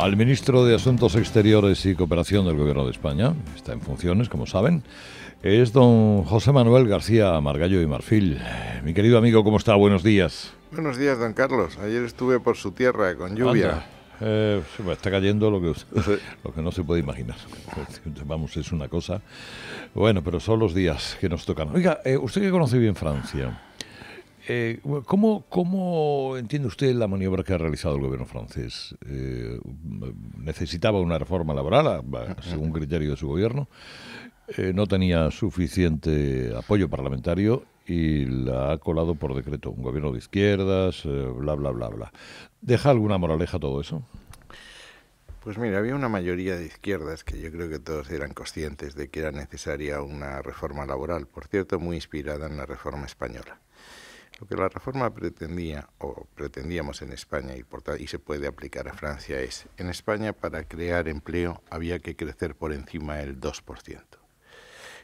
al ministro de Asuntos Exteriores y Cooperación del Gobierno de España, está en funciones, como saben, es don José Manuel García Margallo y Marfil. Mi querido amigo, ¿cómo está? Buenos días. Buenos días, don Carlos. Ayer estuve por su tierra con lluvia. Eh, me está cayendo lo que, lo que no se puede imaginar. Vamos, es una cosa. Bueno, pero son los días que nos tocan. Oiga, eh, usted que conoce bien Francia. Eh, ¿cómo, entiende usted la maniobra que ha realizado el gobierno francés? Eh, necesitaba una reforma laboral, según criterio de su gobierno. Eh, no tenía suficiente apoyo parlamentario y la ha colado por decreto. Un gobierno de izquierdas, bla, bla, bla, bla. ¿Deja alguna moraleja todo eso? Pues mira, había una mayoría de izquierdas que yo creo que todos eran conscientes de que era necesaria una reforma laboral, por cierto, muy inspirada en la reforma española. Lo que la reforma pretendía o pretendíamos en España y, y se puede aplicar a Francia es, en España para crear empleo había que crecer por encima del 2%.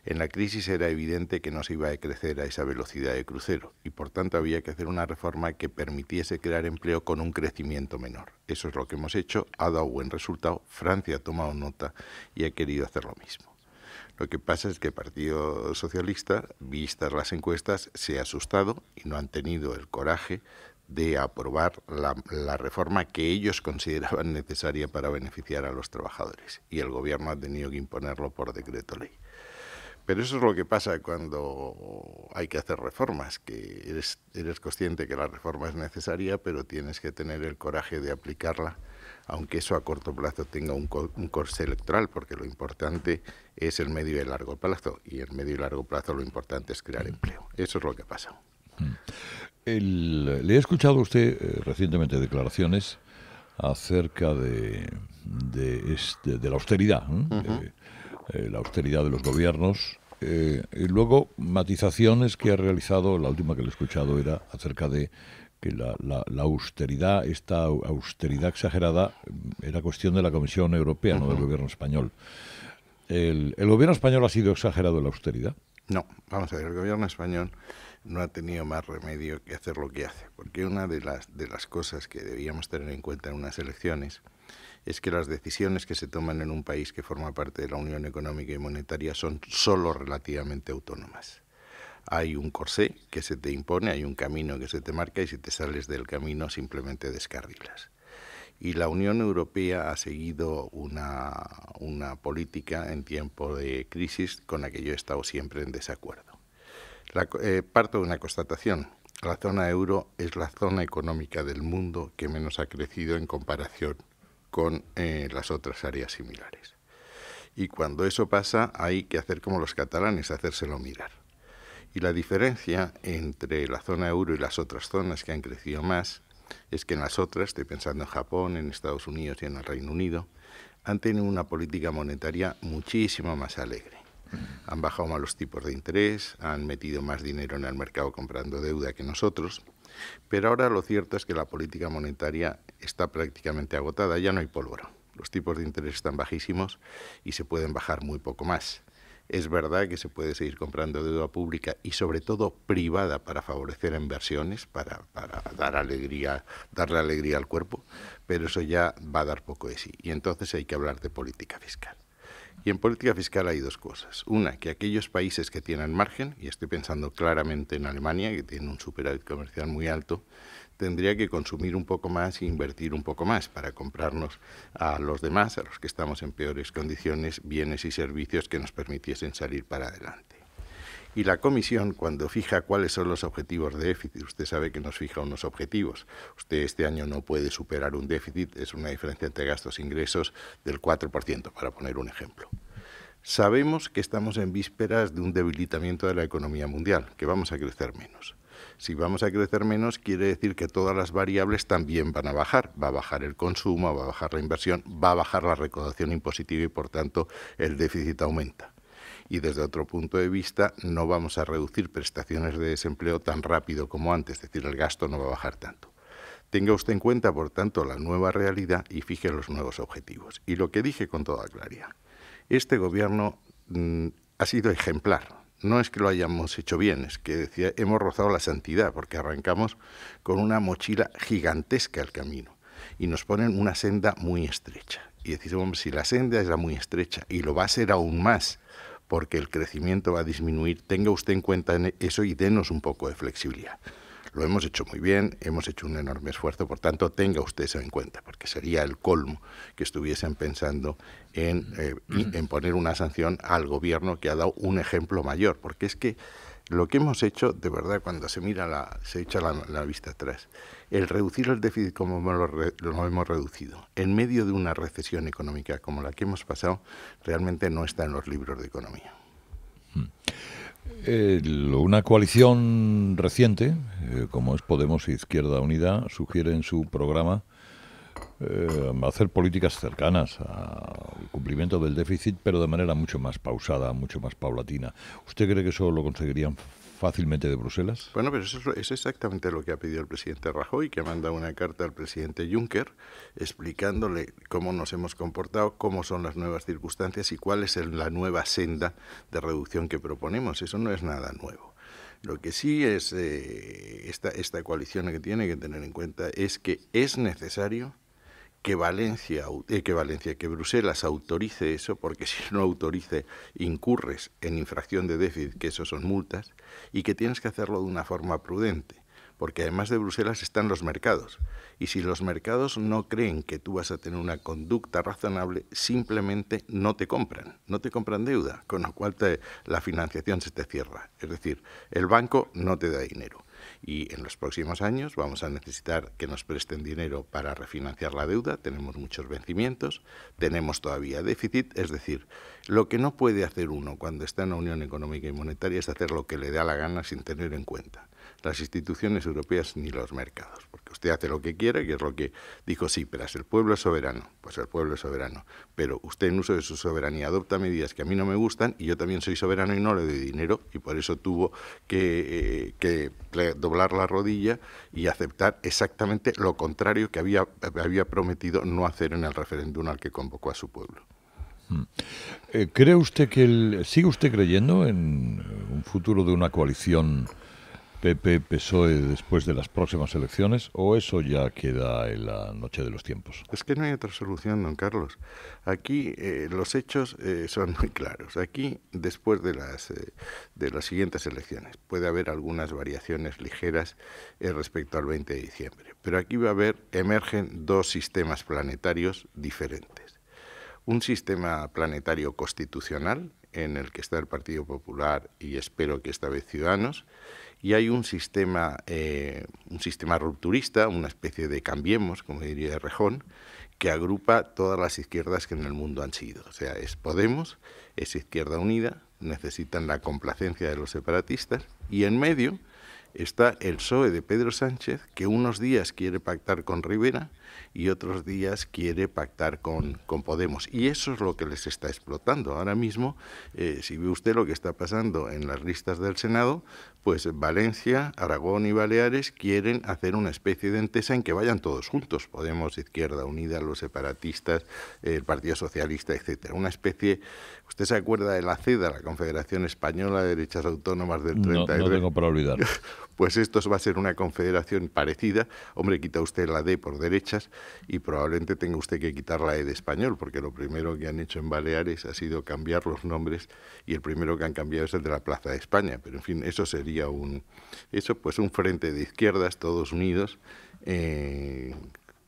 En la crisis era evidente que no se iba a crecer a esa velocidad de crucero y por tanto había que hacer una reforma que permitiese crear empleo con un crecimiento menor. Eso es lo que hemos hecho, ha dado buen resultado, Francia ha tomado nota y ha querido hacer lo mismo. Lo que pasa es que el Partido Socialista, vistas las encuestas, se ha asustado y no han tenido el coraje de aprobar la, reforma que ellos consideraban necesaria para beneficiar a los trabajadores. Y el gobierno ha tenido que imponerlo por decreto ley. Pero eso es lo que pasa cuando hay que hacer reformas, que eres, eres consciente que la reforma es necesaria, pero tienes que tener el coraje de aplicarla aunque eso a corto plazo tenga un, co un electoral, porque lo importante es el medio y el largo plazo, y el medio y largo plazo lo importante es crear mm. empleo. Eso es lo que pasa. Mm. le he escuchado usted eh, recientemente declaraciones acerca de, de, la austeridad, ¿eh? Eh, la austeridad de los gobiernos. y luego matizaciones que ha realizado, la última que le he escuchado era acerca de que la, la, austeridad, esta austeridad exagerada, mm, era cuestión de la Comisión Europea, no del gobierno español. El, gobierno español ha sido exagerado en la austeridad? No, vamos a ver, el gobierno español no ha tenido más remedio que hacer lo que hace, porque una de las, de las cosas que debíamos tener en cuenta en unas elecciones es que las decisiones que se toman en un país que forma parte de la Unión Económica y Monetaria son solo relativamente autónomas hay un corsé que se te impone, hay un camino que se te marca y si te sales del camino simplemente descarrilas. Y la Unión Europea ha seguido una, una política en tiempo de crisis con la que yo he estado siempre en desacuerdo. Eh, parto de una constatación. La zona euro es la zona económica del mundo que menos ha crecido en comparación con eh, las otras áreas similares. Y cuando eso pasa hay que hacer como los catalanes, hacérselo mirar. Y la diferencia entre la zona euro y las otras zonas que han crecido más es que en las otras, estoy pensando en Japón, en Estados Unidos y en el Reino Unido, han tenido una política monetaria muchísimo más alegre. Han bajado más los tipos de interés, han metido más dinero en el mercado comprando deuda que nosotros, pero ahora lo cierto es que la política monetaria está prácticamente agotada, ya no hay pólvora. Los tipos de interés están bajísimos y se pueden bajar muy poco más. Es verdad que se puede seguir comprando deuda pública y sobre todo privada para favorecer inversiones, para, dar alegría, darle alegría al cuerpo, pero eso ya va a dar poco de sí. Y entonces hay que hablar de política fiscal. Y en política fiscal hay dos cosas. Una, que aquellos países que tienen margen, y estoy pensando claramente en Alemania, que tiene un superávit comercial muy alto, tendría que consumir un poco más e invertir un poco más para comprarnos a los demás, a los que estamos en peores condiciones, bienes y servicios que nos permitiesen salir para adelante. Y la comisión, cuando fija cuáles son los objetivos de déficit, usted sabe que nos fija unos objetivos. Usted este año no puede superar un déficit, es una diferencia entre gastos e ingresos del 4%, para poner un ejemplo. Sabemos que estamos en vísperas de un debilitamiento de la economía mundial, que vamos a crecer menos si vamos a crecer menos, quiere decir que todas las variables también van a bajar. Va a bajar el consumo, va a bajar la inversión, va a bajar la recaudación impositiva y, por tanto, el déficit aumenta y desde otro punto de vista no vamos a reducir prestaciones de desempleo tan rápido como antes, es decir, el gasto no va a bajar tanto. Tenga usted en cuenta, por tanto, la nueva realidad y fije los nuevos objetivos. Y lo que dije con toda claridad, este gobierno mm, ha sido ejemplar no es que lo hayamos hecho bien, es que decía, hemos rozado la santidad, porque arrancamos con una mochila gigantesca el camino y nos ponen una senda muy estrecha. Y decimos, si la senda era muy estrecha y lo va a ser aún más, porque el crecimiento va a disminuir, tenga usted en cuenta eso y denos un poco de flexibilidad. Lo hemos hecho muy bien, hemos hecho un enorme esfuerzo, por tanto, tenga usted eso en cuenta, porque sería el colmo que estuviesen pensando en, eh, en poner una sanción al gobierno que ha dado un ejemplo mayor, porque es que lo que hemos hecho, de verdad, cuando se mira la, se echa la, vista atrás, el reducir el déficit como lo, hemos reducido, en medio de una recesión económica como la que hemos pasado, realmente no está en los libros de economía. Mm. Eh, una coalición reciente, eh, como es Podemos e Izquierda Unida, sugiere en su programa eh, hacer políticas cercanas al cumplimiento del déficit, pero de manera mucho más pausada, mucho más paulatina. ¿Usted cree que eso lo conseguirían fácilmente de Bruselas? Bueno, pero eso es exactamente lo que ha pedido el presidente Rajoy, que manda una carta al presidente Juncker explicándole cómo nos hemos comportado, cómo son las nuevas circunstancias y cuál es la nueva senda de reducción que proponemos. Eso no es nada nuevo. Lo que sí es eh, esta, esta coalición que tiene que tener en cuenta es que es necesario que Valencia, eh, que Valencia, que Bruselas autorice eso, porque si no autorice incurres en infracción de déficit, que eso son multas, y que tienes que hacerlo de una forma prudente, porque además de Bruselas están los mercados, y si los mercados no creen que tú vas a tener una conducta razonable, simplemente no te compran, no te compran deuda, con lo cual la financiación se te cierra, es decir, el banco no te da dinero y en los próximos años vamos a necesitar que nos presten dinero para refinanciar la deuda, tenemos muchos vencimientos, tenemos todavía déficit, es decir, lo que no puede hacer uno cuando está en la Unión Económica y Monetaria es hacer lo que le da la gana sin tener en cuenta las instituciones europeas ni los mercados, porque usted hace lo que quiere, que es lo que dijo sí, Cipras, el pueblo es soberano, pues el pueblo es soberano, pero usted en uso de su soberanía adopta medidas que a mí no me gustan y yo también soy soberano y no le doy dinero y por eso tuvo que, eh, doblar la rodilla y aceptar exactamente lo contrario que había, había prometido no hacer en el referéndum al que convocó a su pueblo. Hmm. Eh, ¿Cree usted que el, sigue usted creyendo en un futuro de una coalición PP PSOE después de las próximas elecciones o eso ya queda en la noche de los tiempos? Es que no hay otra solución, don Carlos. Aquí eh, los hechos eh, son muy claros. Aquí después de las eh, de las siguientes elecciones puede haber algunas variaciones ligeras respecto al 20 de diciembre, pero aquí va a haber emergen dos sistemas planetarios diferentes. Un sistema planetario constitucional en el que está el Partido Popular y espero que esta vez Ciudadanos, y hay un sistema, eh, un sistema rupturista, una especie de cambiemos, como diría Rejón, que agrupa todas las izquierdas que en el mundo han sido. O sea, es Podemos, es Izquierda Unida, necesitan la complacencia de los separatistas, y en medio está el PSOE de Pedro Sánchez, que unos días quiere pactar con Rivera, y otros días quiere pactar con, Podemos. Y eso es lo que les está explotando. Ahora mismo, eh, si ve usted lo que está pasando en las listas del Senado, pues Valencia, Aragón y Baleares quieren hacer una especie de entesa en que vayan todos juntos, Podemos, Izquierda Unida, los separatistas, el Partido Socialista, etcétera. Una especie, ¿usted se acuerda de la CEDA, la Confederación Española de Derechas Autónomas del 30? No, no tengo para olvidar. Pues esto va a ser una confederación parecida. Hombre, quita usted la D por derechas y probablemente tenga usted que quitar la E de español, porque lo primero que han hecho en Baleares ha sido cambiar los nombres y el primero que han cambiado es el de la Plaza de España. Pero en fin, eso sería un, eso pues un frente de izquierdas, todos unidos. Eh,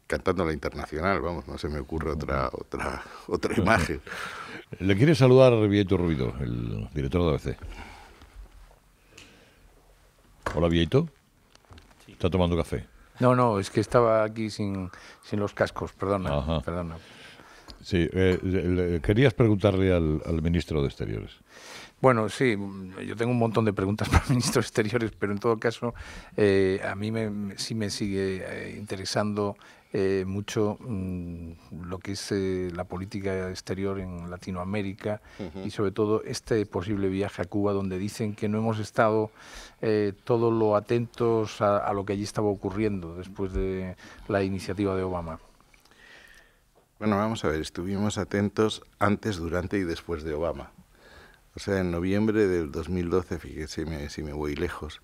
cantando la internacional, vamos, no se me ocurre otra otra otra imagen. Le quiere saludar Vieto Ruido, el director de ABC. Hola, Vieito. ¿Está tomando café? No, no, es que estaba aquí sin, los cascos, perdona, perdona. Sí, eh, querías preguntarle al, ministro de Exteriores. Bueno, sí, yo tengo un montón de preguntas para el ministro de Exteriores, pero en todo caso, eh, a mí sí me sigue eh, interesando eh, mucho mm, lo que es eh, la política exterior en Latinoamérica y sobre todo este posible viaje a Cuba donde dicen que no hemos estado eh, todo lo atentos a, lo que allí estaba ocurriendo después de la iniciativa de Obama. Bueno, vamos a ver, estuvimos atentos antes, durante y después de Obama. O sea, en noviembre del 2012, fíjese si me voy lejos,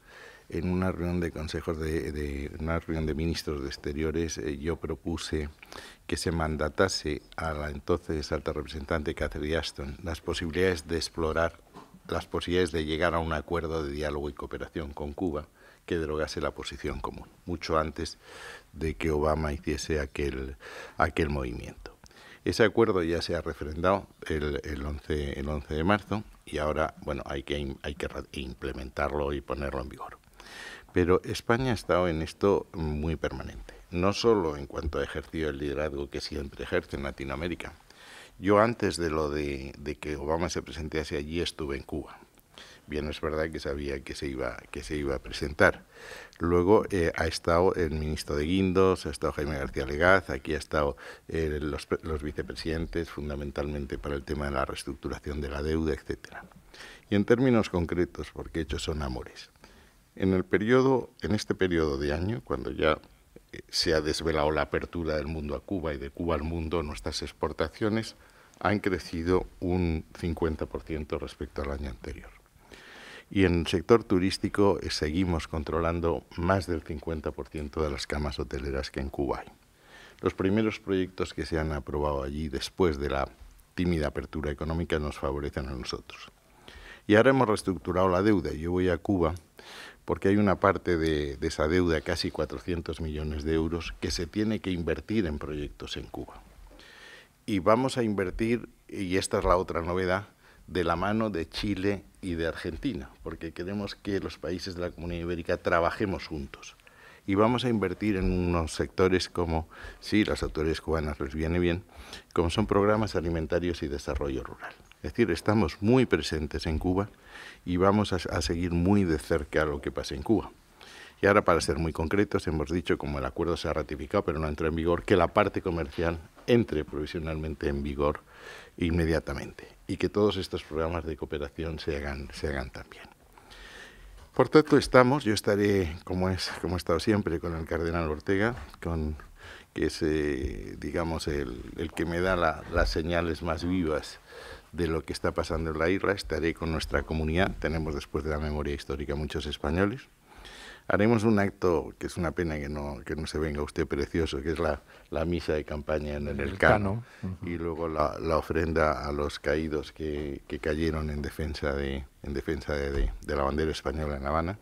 en una reunión de consejos de, una reunión de ministros de Exteriores, eh, yo propuse que se mandatase a la entonces alta representante Catherine Ashton las posibilidades de explorar las posibilidades de llegar a un acuerdo de diálogo y cooperación con Cuba que derogase la posición común, mucho antes de que Obama hiciese aquel, aquel movimiento. Ese acuerdo ya se ha refrendado el, el, 11, el 11 de marzo y ahora bueno, hay, que, hay que implementarlo y ponerlo en vigor. Pero España ha estado en esto muy permanente, no solo en cuanto ha ejercido el liderazgo que siempre ejerce en Latinoamérica. Yo antes de lo de, que Obama se presentase allí estuve en Cuba. Bien, es verdad que sabía que se iba, que se iba a presentar. Luego eh, ha estado el ministro de Guindos, ha estado Jaime García Legaz, aquí ha estado eh, los, los, vicepresidentes, fundamentalmente para el tema de la reestructuración de la deuda, etc. Y en términos concretos, porque hechos son amores, en, el periodo, en este periodo de año, cuando ya eh, se ha desvelado la apertura del mundo a Cuba y de Cuba al mundo, nuestras exportaciones han crecido un 50% respecto al año anterior. Y en el sector turístico eh, seguimos controlando más del 50% de las camas hoteleras que en Cuba hay. Los primeros proyectos que se han aprobado allí después de la tímida apertura económica nos favorecen a nosotros. Y ahora hemos reestructurado la deuda. Yo voy a Cuba porque hay una parte de, esa deuda, casi 400 millones de euros, que se tiene que invertir en proyectos en Cuba. Y vamos a invertir, y esta es la otra novedad, de la mano de Chile y de Argentina, porque queremos que los países de la Comunidad Ibérica trabajemos juntos. Y vamos a invertir en unos sectores como, sí, las autoridades cubanas les viene bien, como son programas alimentarios y desarrollo rural. Es decir, estamos muy presentes en Cuba y vamos a, seguir muy de cerca lo que pasa en Cuba. Y ahora, para ser muy concretos, hemos dicho, como el acuerdo se ha ratificado pero no entra en vigor, que la parte comercial entre provisionalmente en vigor inmediatamente y que todos estos programas de cooperación se hagan, se hagan también. Por tanto, estamos, yo estaré, como, es, como he estado siempre, con el cardenal Ortega, con, que es, eh, digamos, el, el, que me da las señales más vivas de lo que está pasando en la isla, estaré con nuestra comunidad, tenemos después de la memoria histórica muchos españoles. Haremos un acto, que es una pena que no, no se venga usted precioso, que es la, la misa de campaña en el, Cano, y luego la, ofrenda a los caídos que, cayeron en defensa, de, en defensa de, la bandera española en La Habana.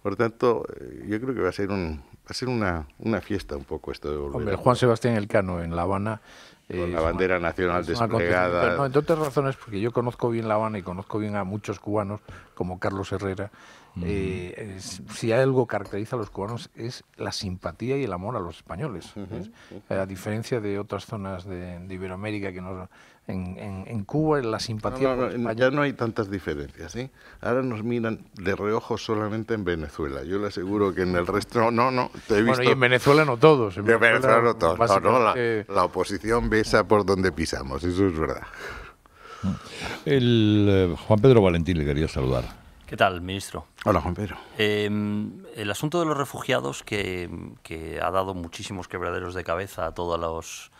Por tanto, eh, yo creo que va a ser, un, una, fiesta un poco esto de volver. Juan Sebastián Elcano en La Habana la bandera nacional desplegada. No, entre otras razones, porque yo conozco bien La Habana y conozco bien a muchos cubanos, como Carlos Herrera. Eh, si hay algo caracteriza a los cubanos es la simpatía y el amor a los españoles. A diferencia de otras zonas de, de Iberoamérica que no en, Cuba, en la simpatía. Allá no, hay tantas diferencias. ¿sí? Ahora nos miran de reojo solamente en Venezuela. Yo le aseguro que en el resto. No, no, te he visto. Bueno, y en Venezuela no todos. En Venezuela, no todos. la, oposición besa por donde pisamos, eso es verdad. El, eh, Juan Pedro Valentín le quería saludar. ¿Qué tal, ministro? Hola, Juan Pedro. Em, el asunto de los refugiados, que, que, ha dado muchísimos quebraderos de cabeza a todos los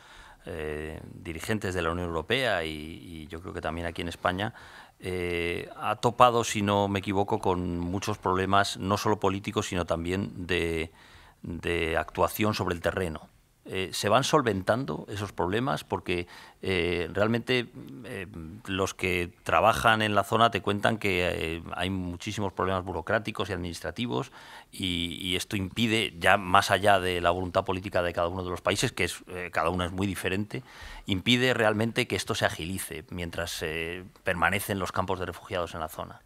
eh, dirigentes de la Unión Europea y, yo creo que también aquí en España, eh, ha topado, si no me equivoco, con muchos problemas, no solo políticos, sino también de actuación sobre el terreno. Eh, se van solventando esos problemas porque eh, realmente eh, los que trabajan en la zona te cuentan que hay muchísimos problemas burocráticos y administrativos y, esto impide, ya más allá de la voluntad política de cada uno de los países, que es, cada uno es muy diferente, impide realmente que esto se agilice mientras permanecen los campos de refugiados en la zona.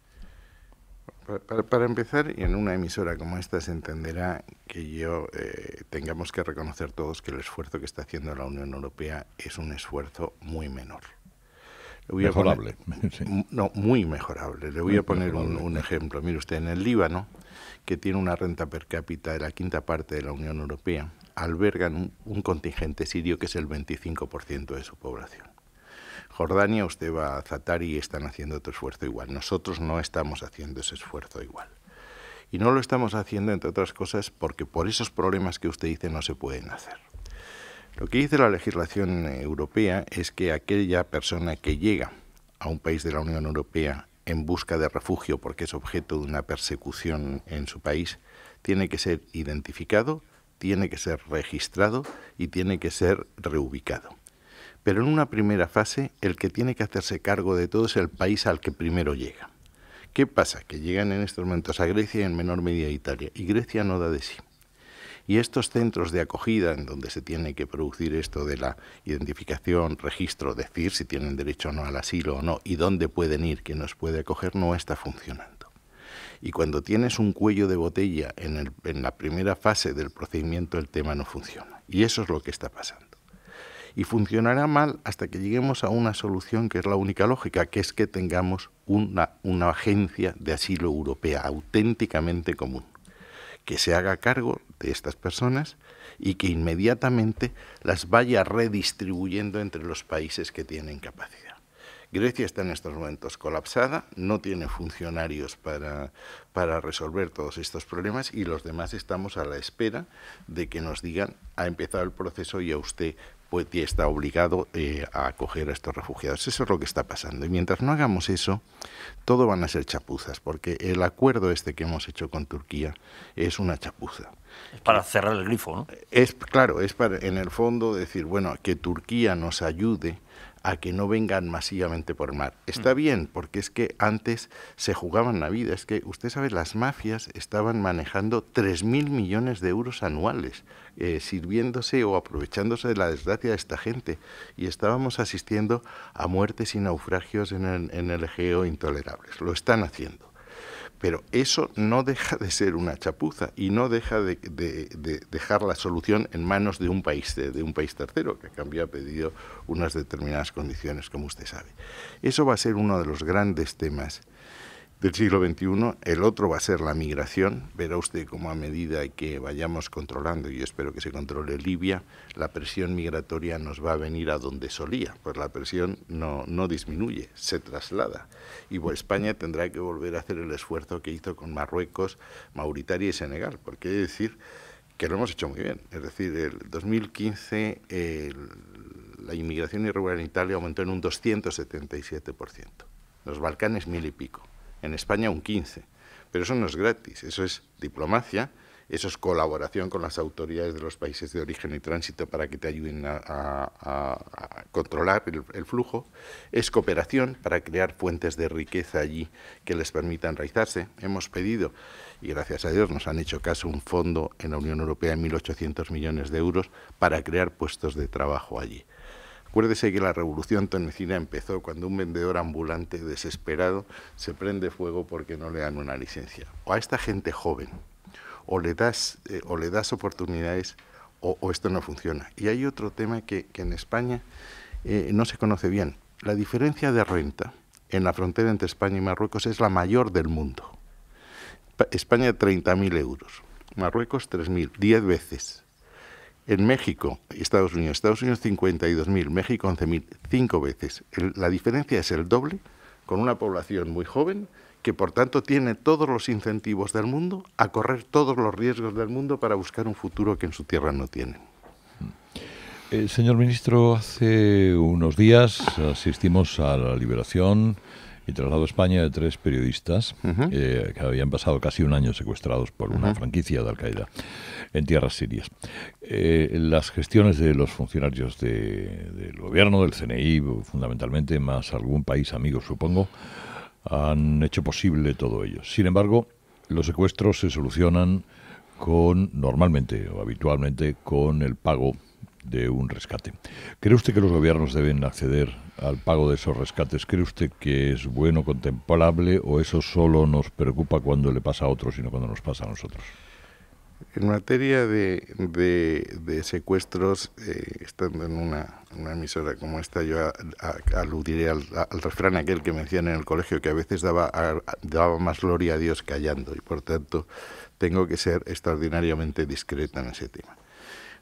Para, empezar, y en una emisora como esta se entenderá que yo eh, tengamos que reconocer todos que el esfuerzo que está haciendo la Unión Europea es un esfuerzo muy menor. mejorable. No, muy mejorable. Le voy a poner un, ejemplo. Mire usted, en el Líbano, que tiene una renta per cápita de la quinta parte de la Unión Europea, albergan un contingente sirio que es el 25% de su población. Jordania, usted va a Zatar y están haciendo otro esfuerzo igual. Nosotros no estamos haciendo ese esfuerzo igual. Y no lo estamos haciendo, entre otras cosas, porque por esos problemas que usted dice no se pueden hacer. Lo que dice la legislación eh, europea es que aquella persona que llega a un país de la Unión Europea en busca de refugio porque es objeto de una persecución en su país, tiene que ser identificado, tiene que ser registrado y tiene que ser reubicado. Pero en una primera fase, el que tiene que hacerse cargo de todo es el país al que primero llega. ¿Qué pasa? Que llegan en estos momentos a Grecia y en menor medida a Italia. Y Grecia no da de sí. Y estos centros de acogida, en donde se tiene que producir esto de la identificación, registro, decir si tienen derecho o no al asilo o no, y dónde pueden ir, quién nos puede acoger, no está funcionando. Y cuando tienes un cuello de botella en, en la primera fase del procedimiento, el tema no funciona. Y eso es lo que está pasando y funcionará mal hasta que lleguemos a una solución que es la única lógica, que es que tengamos una, una agencia de asilo europea auténticamente común, que se haga cargo de estas personas y que inmediatamente las vaya redistribuyendo entre los países que tienen capacidad. Grecia está en estos momentos colapsada, no tiene funcionarios para, para, resolver todos estos problemas y los demás estamos a la espera de que nos digan ha empezado el proceso y a usted pues está obligado eh, a acoger a estos refugiados. Eso es lo que está pasando. Y mientras no hagamos eso, todo van a ser chapuzas, porque el acuerdo este que hemos hecho con Turquía es una chapuza. Es para cerrar el grifo, ¿no? Es claro, es para en el fondo decir, bueno, que Turquía nos ayude a que no vengan masivamente por mar. Está mm. bien, porque es que antes se jugaban la vida. Es que, usted sabe, las mafias estaban manejando 3.000 millones de euros anuales, eh, sirviéndose o aprovechándose de la desgracia de esta gente. Y estábamos asistiendo a muertes y naufragios en el, en el Egeo intolerables. Lo están haciendo. Pero eso no deja de ser una chapuza y no deja de, dejar la solución en manos de un país, de, un país tercero, que a ha pedido unas determinadas condiciones, como usted sabe. Eso va a ser uno de los grandes temas del siglo XXI, el otro va a ser la migración. Verá usted cómo a medida que vayamos controlando, y yo espero que se controle Libia, la presión migratoria nos va a venir a donde solía, pues la presión no, disminuye, se traslada. Y pues, España tendrá que volver a hacer el esfuerzo que hizo con Marruecos, Mauritania y Senegal, porque es de decir que lo hemos hecho muy bien. Es decir, el 2015 la inmigración irregular en Italia aumentó en un 277%, los Balcanes mil y pico en España un 15%. Pero eso no es gratis, eso es diplomacia, eso es colaboración con las autoridades de los países de origen y tránsito para que te ayuden a, controlar el, flujo, es cooperación para crear fuentes de riqueza allí que les permitan enraizarse. Hemos pedido, y gracias a Dios nos han hecho caso, un fondo en la Unión Europea de 1.800 millones de euros para crear puestos de trabajo allí. Acuérdese que la revolución tunecina empezó cuando un vendedor ambulante desesperado se prende fuego porque no le dan una licencia. O a esta gente joven, o le das, eh, o le das oportunidades o, esto no funciona. Y hay otro tema que, en España eh, no se conoce bien. La diferencia de renta en la frontera entre España y Marruecos es la mayor del mundo. España 30.000 euros, Marruecos 3.000, 10 veces. En México, Estados Unidos, Estados Unidos 52.000, México 11.000, cinco veces. la diferencia es el doble con una población muy joven que por tanto tiene todos los incentivos del mundo a correr todos los riesgos del mundo para buscar un futuro que en su tierra no tiene. Eh, señor ministro, hace unos días asistimos a la liberación y traslado a España de tres periodistas eh, que habían pasado casi un año secuestrados por una franquicia de Al-Qaeda en tierras sirias. Eh, las gestiones de los funcionarios del gobierno, del CNI, fundamentalmente, más algún país amigo, supongo, han hecho posible todo ello. Sin embargo, los secuestros se solucionan con normalmente o habitualmente con el pago de un rescate. ¿Cree usted que los gobiernos deben acceder al pago de esos rescates? ¿Cree usted que es bueno, contemplable o eso solo nos preocupa cuando le pasa a otros, no cuando nos pasa a nosotros? En materia de, de, secuestros, eh, estando en una, emisora como esta, yo aludiré al, refrán aquel que mencioné en el colegio, que a veces daba, daba más gloria a Dios callando, y por tanto tengo que ser extraordinariamente discreta en ese tema.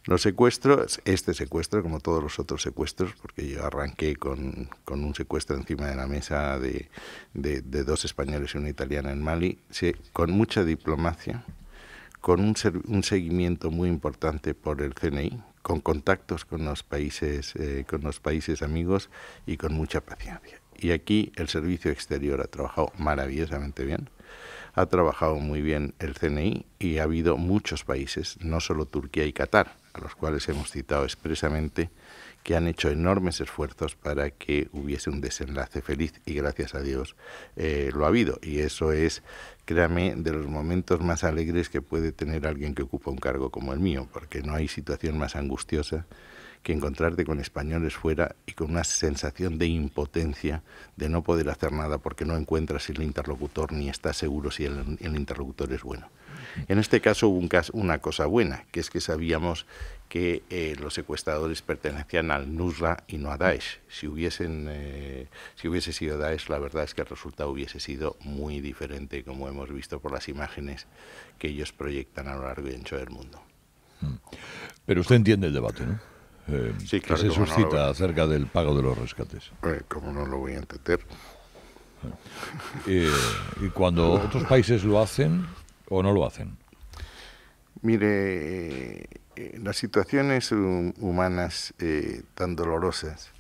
Los secuestros, este secuestro, como todos los otros secuestros, porque yo arranqué con, un secuestro encima de la mesa de, de, dos españoles y una italiana en Mali, con mucha diplomacia, con un, un, seguimiento muy importante por el CNI, con contactos con los países, eh, con los países amigos y con mucha paciencia. Y aquí el servicio exterior ha trabajado maravillosamente bien ha trabajado muy bien el CNI y ha habido muchos países, no solo Turquía y Qatar, a los cuales hemos citado expresamente, que han hecho enormes esfuerzos para que hubiese un desenlace feliz y gracias a Dios eh, lo ha habido. Y eso es, créame, de los momentos más alegres que puede tener alguien que ocupa un cargo como el mío, porque no hay situación más angustiosa que encontrarte con españoles fuera y con una sensación de impotencia, de no poder hacer nada porque no encuentras el interlocutor ni estás seguro si el, interlocutor es bueno. En este caso hubo un caso, una cosa buena, que es que sabíamos que eh, los secuestradores pertenecían al Nusra y no a Daesh. Si, hubiesen, eh, si hubiese sido Daesh, la verdad es que el resultado hubiese sido muy diferente, como hemos visto por las imágenes que ellos proyectan a lo largo y ancho del mundo. Mm. Pero usted entiende el debate, ¿no? Eh, que se suscita acerca del pago de los rescates. Eh, como no lo voy a entender. Eh, ¿Y cuando otros países lo hacen o no lo hacen? Mire, las situaciones humanas tan dolorosas,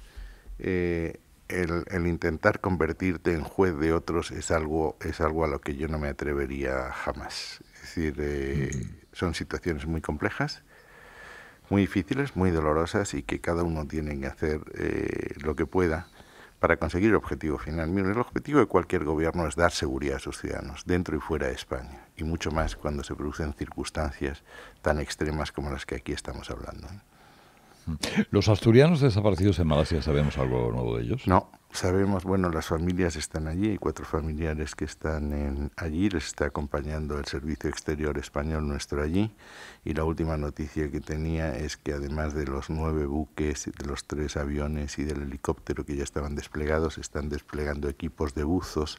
el, intentar convertirte en juez de otros es algo, es algo a lo que yo no me atrevería jamás. Es decir, mm. son situaciones muy complejas muy difíciles, muy dolorosas y que cada uno tiene que hacer eh, lo que pueda para conseguir el objetivo final. el objetivo de cualquier gobierno es dar seguridad a sus ciudadanos, dentro y fuera de España, y mucho más cuando se producen circunstancias tan extremas como las que aquí estamos hablando. ¿Los asturianos desaparecidos en Malasia sabemos algo nuevo de ellos? No, sabemos, bueno, las familias están allí, hay cuatro familiares que están allí, les está acompañando el Servicio Exterior Español nuestro allí, y la última noticia que tenía es que además de los nueve buques, de los tres aviones y del helicóptero que ya estaban desplegados, están desplegando equipos de buzos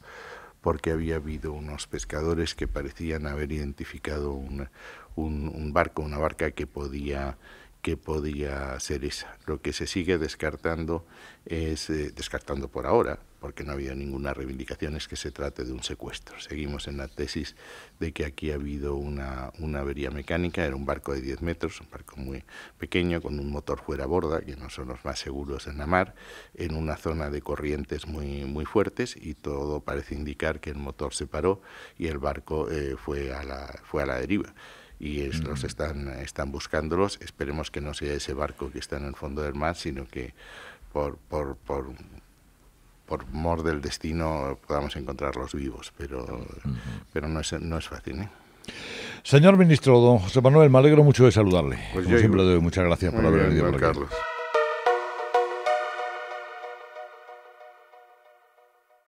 porque había habido unos pescadores que parecían haber identificado un, un barco, una barca que podía que podía ser esa. Lo que se sigue descartando es, eh, descartando por ahora, porque no ha habido ninguna reivindicación, es que se trate de un secuestro. Seguimos en la tesis de que aquí ha habido una, avería mecánica, era un barco de 10 metros, un barco muy pequeño, con un motor fuera a borda, que no son los más seguros en la mar, en una zona de corrientes muy, muy fuertes y todo parece indicar que el motor se paró y el barco eh, fue, a la, fue a la deriva y los están, están buscándolos. Esperemos que no sea ese barco que está en el fondo del mar, sino que por, por, por, mor del destino podamos encontrarlos vivos, pero, pero no, es, no es fácil. ¿eh? Señor ministro, don José Manuel, me alegro mucho de saludarle. Pues yo siempre, doy muchas gracias por haber venido. Carlos.